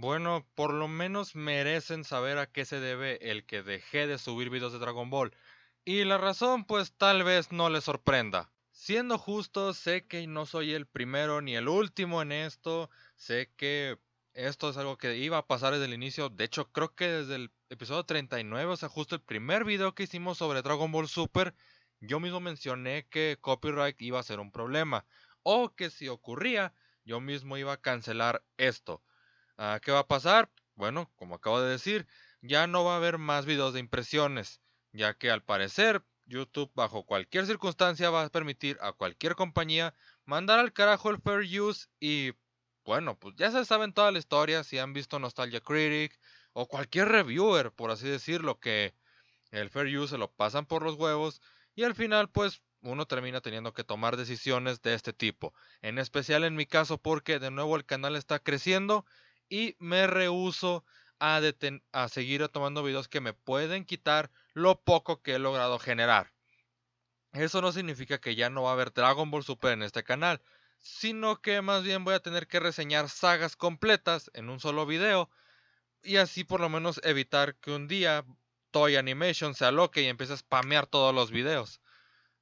Bueno, por lo menos merecen saber a qué se debe el que dejé de subir videos de Dragon Ball. Y la razón pues tal vez no les sorprenda. Siendo justo, sé que no soy el primero ni el último en esto. Sé que esto es algo que iba a pasar desde el inicio. De hecho, creo que desde el episodio 39, o sea, justo el primer video que hicimos sobre Dragon Ball Super, yo mismo mencioné que copyright iba a ser un problema. O que si ocurría, yo mismo iba a cancelar esto. Ah, ¿Qué va a pasar? Bueno, como acabo de decir, ya no va a haber más videos de impresiones, ya que al parecer YouTube bajo cualquier circunstancia va a permitir a cualquier compañía mandar al carajo el fair use y bueno, pues ya se saben toda la historia si han visto Nostalgia Critic o cualquier reviewer, por así decirlo, que el fair use se lo pasan por los huevos y al final pues uno termina teniendo que tomar decisiones de este tipo. En especial en mi caso porque de nuevo el canal está creciendo y me rehuso a, a seguir tomando videos que me pueden quitar lo poco que he logrado generar. Eso no significa que ya no va a haber Dragon Ball Super en este canal, sino que más bien voy a tener que reseñar sagas completas en un solo video y así por lo menos evitar que un día Toy Animation se aloque y empiece a spamear todos los videos.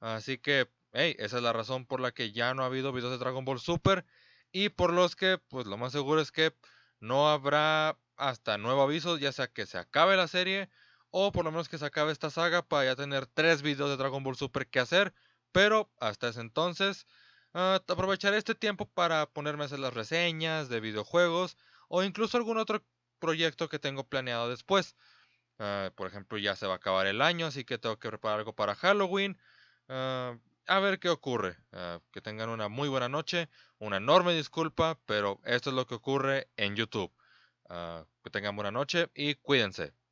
Así que, hey, esa es la razón por la que ya no ha habido videos de Dragon Ball Super y por los que, pues lo más seguro es que no habrá hasta nuevo aviso, ya sea que se acabe la serie o por lo menos que se acabe esta saga para ya tener tres videos de Dragon Ball Super que hacer. Pero hasta ese entonces ah, aprovecharé este tiempo para ponerme a hacer las reseñas de videojuegos o incluso algún otro proyecto que tengo planeado después. Ah, por ejemplo, ya se va a acabar el año, así que tengo que preparar algo para Halloween. Ah, a ver qué ocurre. Ah, que tengan una muy buena noche, una enorme disculpa, pero esto es lo que ocurre en YouTube. Ah, que tengan buena noche y cuídense.